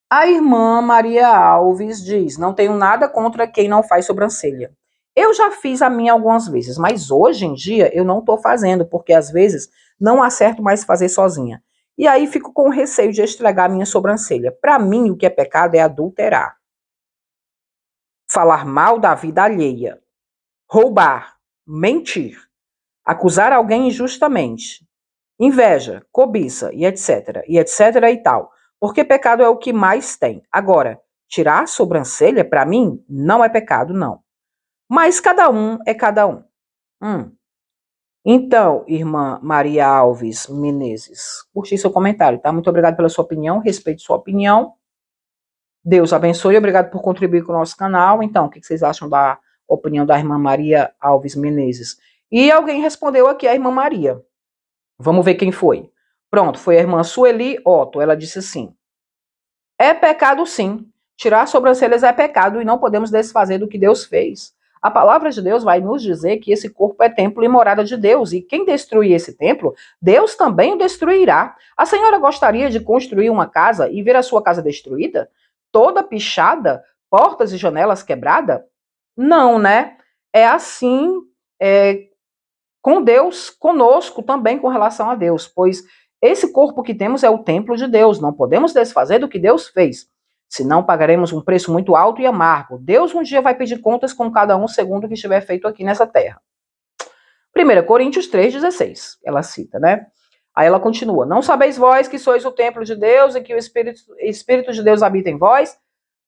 A irmã Maria Alves diz: Não tenho nada contra quem não faz sobrancelha. Eu já fiz a minha algumas vezes, mas hoje em dia eu não estou fazendo, porque às vezes não acerto mais fazer sozinha. E aí fico com receio de estragar minha sobrancelha. Para mim, o que é pecado é adulterar. Falar mal da vida alheia. Roubar. Mentir. Acusar alguém injustamente. Inveja, cobiça e etc. E etc e tal. Porque pecado é o que mais tem. Agora, tirar a sobrancelha, para mim, não é pecado, não. Mas cada um é cada um. Hum. Então, irmã Maria Alves Menezes, curti seu comentário, tá? Muito obrigado pela sua opinião, respeito sua opinião. Deus abençoe, obrigado por contribuir com o nosso canal. Então, o que vocês acham da opinião da irmã Maria Alves Menezes? E alguém respondeu aqui a irmã Maria. Vamos ver quem foi. Pronto, foi a irmã Sueli Otto. Ela disse assim: É pecado sim. Tirar sobrancelhas é pecado e não podemos desfazer do que Deus fez. A palavra de Deus vai nos dizer que esse corpo é templo e morada de Deus, e quem destruir esse templo, Deus também o destruirá. A senhora gostaria de construir uma casa e ver a sua casa destruída? Toda pichada, portas e janelas quebradas? Não, né? É assim é, com Deus, conosco também com relação a Deus, pois esse corpo que temos é o templo de Deus, não podemos desfazer do que Deus fez. Senão pagaremos um preço muito alto e amargo. Deus um dia vai pedir contas com cada um segundo o que estiver feito aqui nessa terra. 1 Coríntios 3,16, ela cita, né? Aí ela continua: Não sabeis vós que sois o templo de Deus e que o Espírito, Espírito de Deus habita em vós?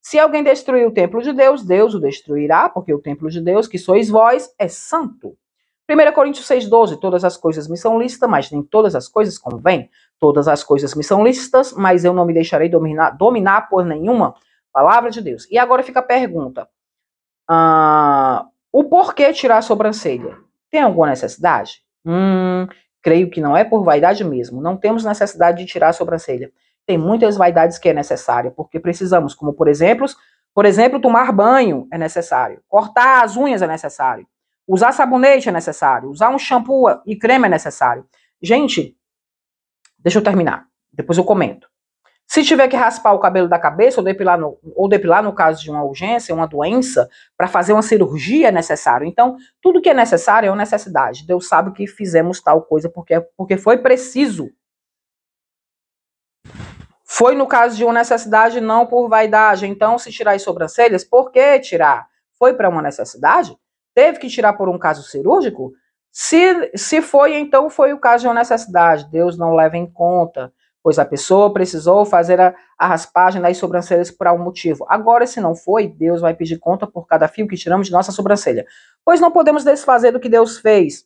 Se alguém destruir o templo de Deus, Deus o destruirá, porque o templo de Deus, que sois vós, é santo. 1 Coríntios 6,12, todas as coisas me são listas, mas nem todas as coisas convêm. Todas as coisas me são listas, mas eu não me deixarei dominar, dominar por nenhuma palavra de Deus. E agora fica a pergunta: ah, o porquê tirar a sobrancelha? Tem alguma necessidade? Hum, creio que não é por vaidade mesmo. Não temos necessidade de tirar a sobrancelha. Tem muitas vaidades que é necessária, porque precisamos, como por exemplo, por exemplo, tomar banho é necessário, cortar as unhas é necessário Usar sabonete é necessário. Usar um shampoo e creme é necessário. Gente, deixa eu terminar. Depois eu comento. Se tiver que raspar o cabelo da cabeça ou depilar no, ou depilar no caso de uma urgência, uma doença, para fazer uma cirurgia é necessário. Então, tudo que é necessário é uma necessidade. Deus sabe que fizemos tal coisa porque, porque foi preciso. Foi no caso de uma necessidade, não por vaidade. Então, se tirar as sobrancelhas, por que tirar? Foi para uma necessidade? teve que tirar por um caso cirúrgico? Se, se foi, então foi o caso de uma necessidade. Deus não leva em conta, pois a pessoa precisou fazer a, a raspagem das sobrancelhas por algum motivo. Agora, se não foi, Deus vai pedir conta por cada fio que tiramos de nossa sobrancelha. Pois não podemos desfazer do que Deus fez.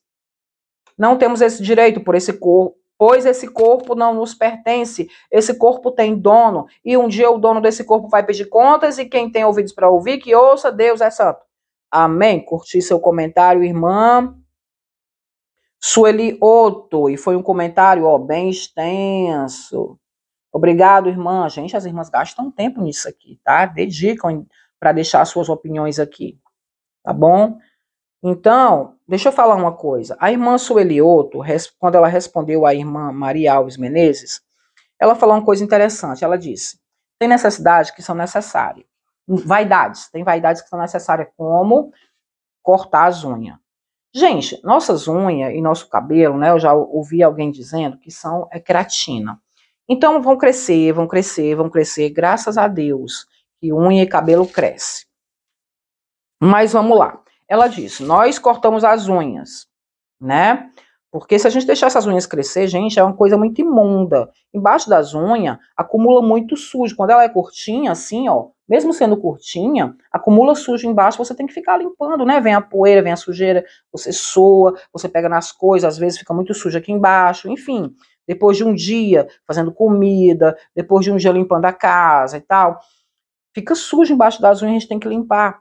Não temos esse direito por esse corpo, pois esse corpo não nos pertence, esse corpo tem dono, e um dia o dono desse corpo vai pedir contas, e quem tem ouvidos para ouvir, que ouça, Deus é santo. Amém. Curti seu comentário, irmã. Sueli Otto, e foi um comentário, ó, bem extenso. Obrigado, irmã. Gente, as irmãs gastam tempo nisso aqui, tá? Dedicam para deixar suas opiniões aqui, tá bom? Então, deixa eu falar uma coisa. A irmã Sueli Otto, quando ela respondeu à irmã Maria Alves Menezes, ela falou uma coisa interessante. Ela disse: tem necessidades que são necessárias vaidades. Tem vaidades que são necessárias, como cortar as unhas. Gente, nossas unhas e nosso cabelo, né? Eu já ouvi alguém dizendo que são é creatina. Então vão crescer, vão crescer, vão crescer, graças a Deus que unha e cabelo cresce. Mas vamos lá. Ela diz: "Nós cortamos as unhas", né? Porque se a gente deixar essas unhas crescer, gente, é uma coisa muito imunda. Embaixo das unhas acumula muito sujo. Quando ela é curtinha assim, ó, mesmo sendo curtinha, acumula sujo embaixo, você tem que ficar limpando, né? Vem a poeira, vem a sujeira, você soa, você pega nas coisas, às vezes fica muito sujo aqui embaixo, enfim. Depois de um dia fazendo comida, depois de um dia limpando a casa e tal, fica sujo embaixo das unhas, a gente tem que limpar.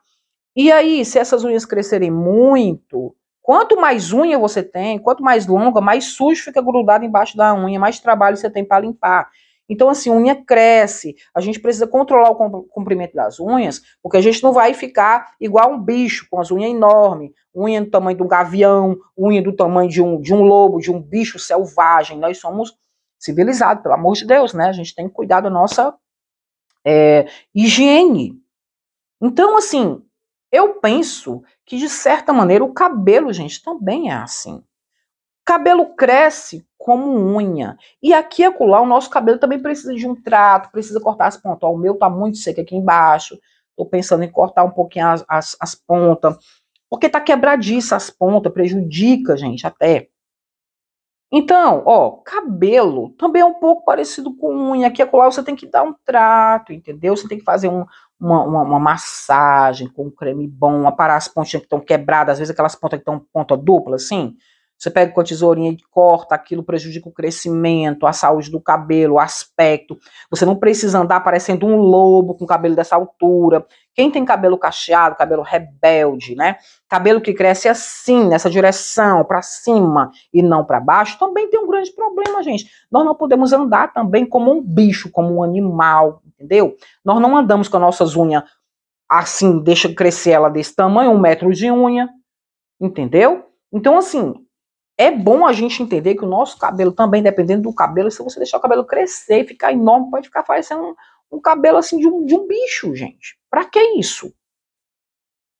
E aí, se essas unhas crescerem muito, quanto mais unha você tem, quanto mais longa, mais sujo fica grudado embaixo da unha, mais trabalho você tem para limpar. Então, assim, unha cresce, a gente precisa controlar o comprimento das unhas, porque a gente não vai ficar igual um bicho, com as unhas enormes, unha do tamanho de um gavião, unha do tamanho de um, de um lobo, de um bicho selvagem. Nós somos civilizados, pelo amor de Deus, né? A gente tem que cuidar da nossa é, higiene. Então, assim, eu penso que, de certa maneira, o cabelo, gente, também é assim. Cabelo cresce como unha. E aqui e acolá, o nosso cabelo também precisa de um trato, precisa cortar as pontas. Ó, o meu tá muito seco aqui embaixo. Tô pensando em cortar um pouquinho as, as, as pontas. Porque tá quebradiça as pontas, prejudica, gente, até. Então, ó, cabelo também é um pouco parecido com unha. Aqui e acolá você tem que dar um trato, entendeu? Você tem que fazer um, uma, uma, uma, massagem com um creme bom, aparar as pontinhas que estão quebradas, às vezes aquelas pontas que estão ponta dupla, assim você pega com a tesourinha e corta, aquilo prejudica o crescimento, a saúde do cabelo, o aspecto. Você não precisa andar parecendo um lobo com cabelo dessa altura. Quem tem cabelo cacheado, cabelo rebelde, né? Cabelo que cresce assim, nessa direção, para cima e não para baixo, também tem um grande problema, gente. Nós não podemos andar também como um bicho, como um animal, entendeu? Nós não andamos com as nossas unhas assim, deixa crescer ela desse tamanho, um metro de unha, entendeu? Então, assim, é bom a gente entender que o nosso cabelo também, dependendo do cabelo, se você deixar o cabelo crescer e ficar enorme, pode ficar parecendo um, um, cabelo assim de um, de um bicho, gente. Para que isso?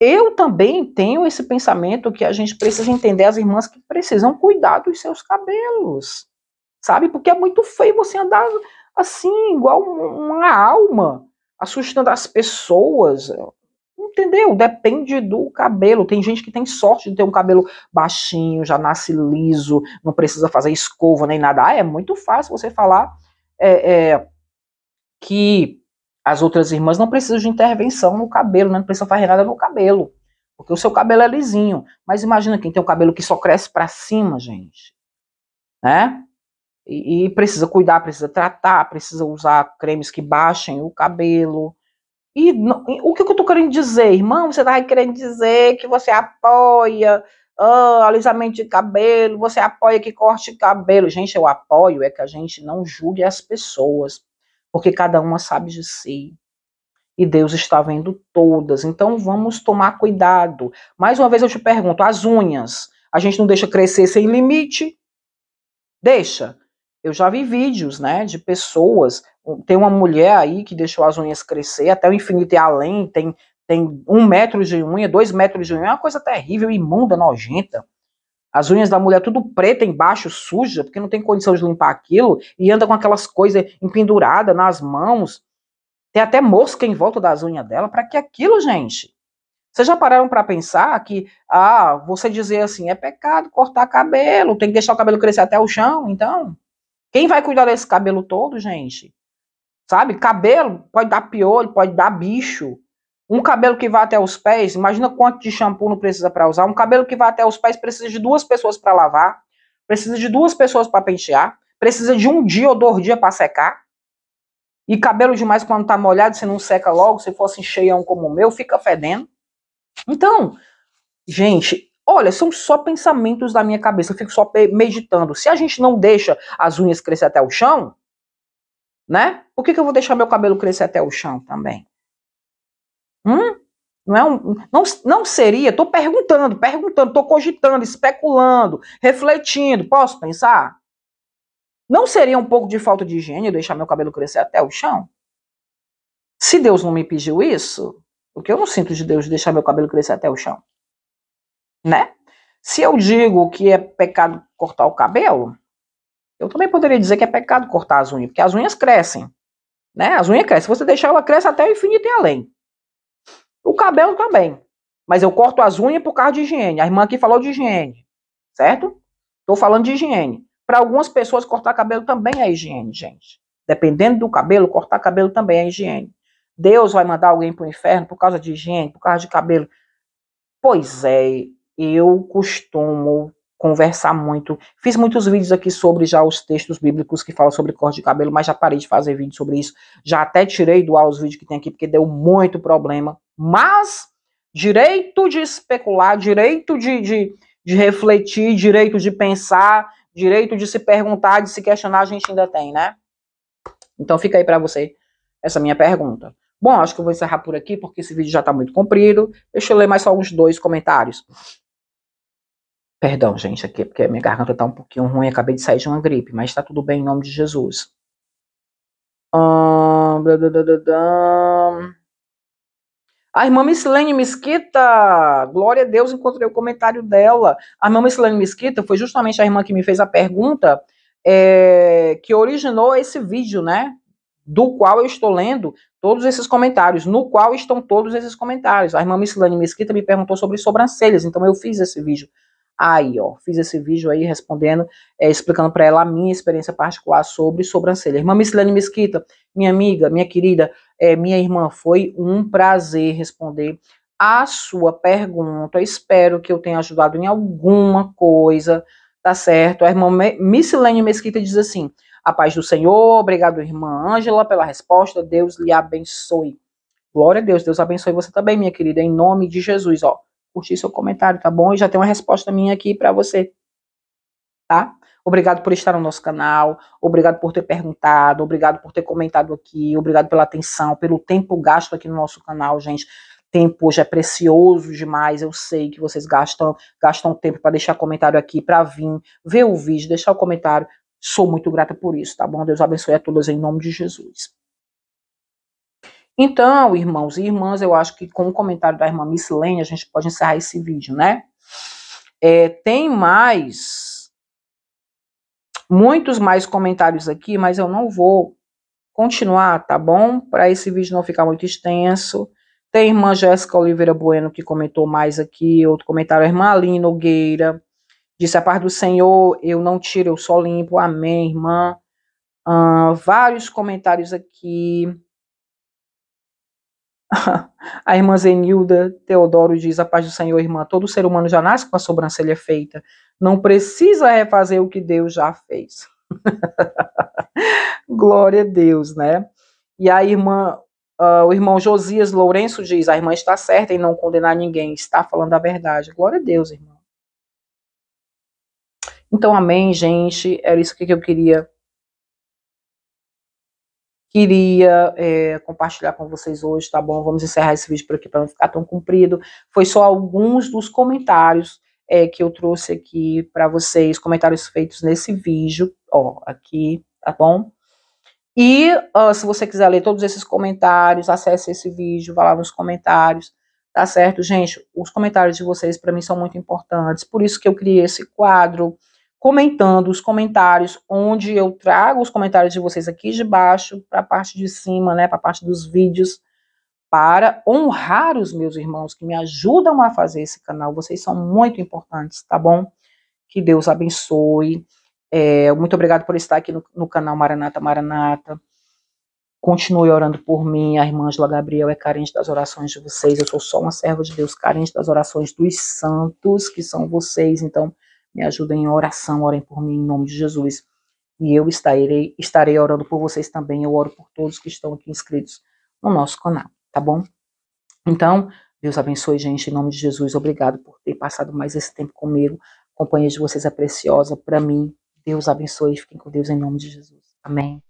Eu também tenho esse pensamento que a gente precisa entender as irmãs que precisam cuidar dos seus cabelos. Sabe? Porque é muito feio você andar assim, igual uma alma, assustando as pessoas entendeu? Depende do cabelo. Tem gente que tem sorte de ter um cabelo baixinho, já nasce liso, não precisa fazer escova nem nada. Ah, é muito fácil você falar é, é, que as outras irmãs não precisam de intervenção no cabelo, né? não precisam fazer nada no cabelo, porque o seu cabelo é lisinho. Mas imagina quem tem um cabelo que só cresce para cima, gente, né? E, e precisa cuidar, precisa tratar, precisa usar cremes que baixem o cabelo e não, o que, que eu estou querendo dizer, irmão? Você está querendo dizer que você apoia oh, alisamento de cabelo, você apoia que corte cabelo. Gente, eu apoio é que a gente não julgue as pessoas, porque cada uma sabe de si. E Deus está vendo todas. Então vamos tomar cuidado. Mais uma vez eu te pergunto: as unhas, a gente não deixa crescer sem limite? Deixa. Eu já vi vídeos, né, de pessoas. Tem uma mulher aí que deixou as unhas crescer até o infinito e é além. Tem, tem um metro de unha, dois metros de unha. É uma coisa terrível, imunda, nojenta. As unhas da mulher tudo preta embaixo, suja, porque não tem condição de limpar aquilo. E anda com aquelas coisas empenduradas nas mãos. Tem até mosca em volta das unhas dela. Para que aquilo, gente? Vocês já pararam para pensar que, ah, você dizer assim, é pecado cortar cabelo, tem que deixar o cabelo crescer até o chão, então? Quem vai cuidar desse cabelo todo, gente? Sabe? Cabelo pode dar piolho, pode dar bicho. Um cabelo que vai até os pés, imagina quanto de shampoo não precisa para usar. Um cabelo que vai até os pés precisa de duas pessoas para lavar, precisa de duas pessoas para pentear, precisa de um dia ou dois dias para secar. E cabelo demais quando tá molhado, se não seca logo, se fosse cheião como o meu, fica fedendo. Então, gente, Olha, são só pensamentos da minha cabeça, eu fico só meditando. Se a gente não deixa as unhas crescer até o chão, né? Por que, que eu vou deixar meu cabelo crescer até o chão também? Hum? Não, é um, não, não seria, estou perguntando, perguntando, estou cogitando, especulando, refletindo, posso pensar? Não seria um pouco de falta de higiene deixar meu cabelo crescer até o chão? Se Deus não me pediu isso, porque eu não sinto de Deus deixar meu cabelo crescer até o chão? né? Se eu digo que é pecado cortar o cabelo, eu também poderia dizer que é pecado cortar as unhas, porque as unhas crescem, né? As unhas crescem. Se você deixar, ela cresce até o infinito e além. O cabelo também. Mas eu corto as unhas por causa de higiene. A irmã aqui falou de higiene, certo? Estou falando de higiene. Para algumas pessoas, cortar cabelo também é higiene, gente. Dependendo do cabelo, cortar cabelo também é higiene. Deus vai mandar alguém para o inferno por causa de higiene, por causa de cabelo. Pois é, eu costumo conversar muito. Fiz muitos vídeos aqui sobre já os textos bíblicos que falam sobre corte de cabelo, mas já parei de fazer vídeo sobre isso. Já até tirei do ar os vídeos que tem aqui, porque deu muito problema. Mas direito de especular, direito de, de, de refletir, direito de pensar, direito de se perguntar, de se questionar, a gente ainda tem, né? Então fica aí para você essa minha pergunta. Bom, acho que eu vou encerrar por aqui, porque esse vídeo já está muito comprido. Deixa eu ler mais só alguns dois comentários. Perdão, gente, aqui, porque a minha garganta tá um pouquinho ruim, acabei de sair de uma gripe, mas tá tudo bem em nome de Jesus. Ah, blá, blá, blá, a irmã Missilene Mesquita, glória a Deus, encontrei o comentário dela. A irmã Missilene Mesquita foi justamente a irmã que me fez a pergunta é, que originou esse vídeo, né? Do qual eu estou lendo todos esses comentários, no qual estão todos esses comentários. A irmã Missilene Mesquita me perguntou sobre sobrancelhas, então eu fiz esse vídeo Aí, ó, fiz esse vídeo aí respondendo, é, explicando para ela a minha experiência particular sobre sobrancelha. Irmã Missilene Mesquita, minha amiga, minha querida, é, minha irmã, foi um prazer responder a sua pergunta. Espero que eu tenha ajudado em alguma coisa, tá certo? A irmã Missilene Mesquita diz assim: A paz do Senhor, obrigado, irmã Ângela, pela resposta. Deus lhe abençoe. Glória a Deus, Deus abençoe você também, minha querida, em nome de Jesus, ó curtir seu comentário, tá bom? E já tem uma resposta minha aqui para você, tá? Obrigado por estar no nosso canal, obrigado por ter perguntado, obrigado por ter comentado aqui, obrigado pela atenção, pelo tempo gasto aqui no nosso canal, gente. Tempo hoje é precioso demais, eu sei que vocês gastam, gastam tempo para deixar comentário aqui, para vir, ver o vídeo, deixar o comentário. Sou muito grata por isso, tá bom? Deus abençoe a todos em nome de Jesus. Então, irmãos e irmãs, eu acho que com o comentário da irmã Miss Lane, a gente pode encerrar esse vídeo, né? É, tem mais, muitos mais comentários aqui, mas eu não vou continuar, tá bom? Para esse vídeo não ficar muito extenso. Tem a irmã Jéssica Oliveira Bueno que comentou mais aqui, outro comentário, a irmã Aline Nogueira, disse, a paz do Senhor, eu não tiro, eu só limpo, amém, irmã. vários comentários aqui, a irmã Zenilda Teodoro diz: A paz do Senhor, irmã, todo ser humano já nasce com a sobrancelha feita. Não precisa refazer o que Deus já fez. Glória a Deus, né? E a irmã, uh, o irmão Josias Lourenço diz: A irmã está certa em não condenar ninguém, está falando a verdade. Glória a Deus, irmão. Então, amém, gente. Era isso que eu queria queria é, compartilhar com vocês hoje, tá bom? Vamos encerrar esse vídeo por aqui para não ficar tão comprido. Foi só alguns dos comentários é, que eu trouxe aqui para vocês, comentários feitos nesse vídeo, ó, aqui, tá bom? E uh, se você quiser ler todos esses comentários, acesse esse vídeo, vá lá nos comentários, tá certo? Gente, os comentários de vocês para mim são muito importantes, por isso que eu criei esse quadro, comentando os comentários, onde eu trago os comentários de vocês aqui de baixo para a parte de cima, né, para a parte dos vídeos, para honrar os meus irmãos que me ajudam a fazer esse canal. Vocês são muito importantes, tá bom? Que Deus abençoe. É, muito obrigado por estar aqui no, no canal Maranata Maranata. Continue orando por mim. A irmã Angela Gabriel é carente das orações de vocês. Eu sou só uma serva de Deus, carente das orações dos santos, que são vocês. Então, me ajudem em oração, orem por mim em nome de Jesus. E eu estarei, estarei orando por vocês também. Eu oro por todos que estão aqui inscritos no nosso canal, tá bom? Então, Deus abençoe, gente, em nome de Jesus. Obrigado por ter passado mais esse tempo comigo. A companhia de vocês é preciosa para mim. Deus abençoe. Fiquem com Deus em nome de Jesus. Amém.